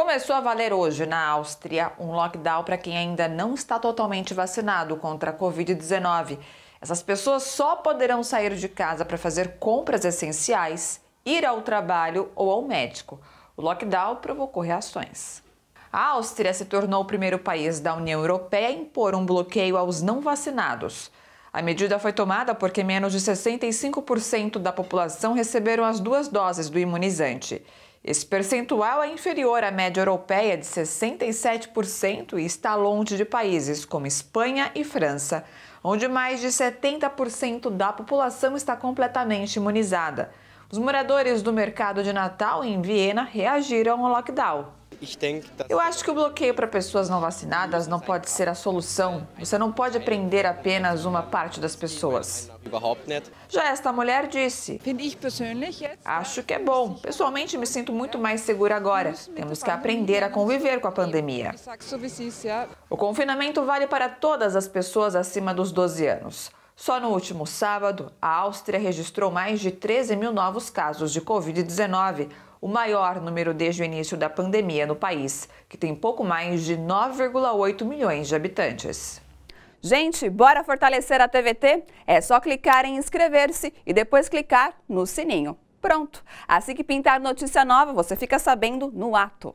Começou a valer hoje, na Áustria, um lockdown para quem ainda não está totalmente vacinado contra a Covid-19. Essas pessoas só poderão sair de casa para fazer compras essenciais, ir ao trabalho ou ao médico. O lockdown provocou reações. A Áustria se tornou o primeiro país da União Europeia a impor um bloqueio aos não vacinados. A medida foi tomada porque menos de 65% da população receberam as duas doses do imunizante. Esse percentual é inferior à média europeia de 67% e está longe de países como Espanha e França, onde mais de 70% da população está completamente imunizada. Os moradores do mercado de Natal em Viena reagiram ao lockdown. Eu acho que o bloqueio para pessoas não vacinadas não pode ser a solução. Você não pode prender apenas uma parte das pessoas. Já esta mulher disse: Acho que é bom. Pessoalmente, me sinto muito mais segura agora. Temos que aprender a conviver com a pandemia. O confinamento vale para todas as pessoas acima dos 12 anos. Só no último sábado, a Áustria registrou mais de 13 mil novos casos de Covid-19, o maior número desde o início da pandemia no país, que tem pouco mais de 9,8 milhões de habitantes. Gente, bora fortalecer a TVT? É só clicar em inscrever-se e depois clicar no sininho. Pronto! Assim que pintar notícia nova, você fica sabendo no ato.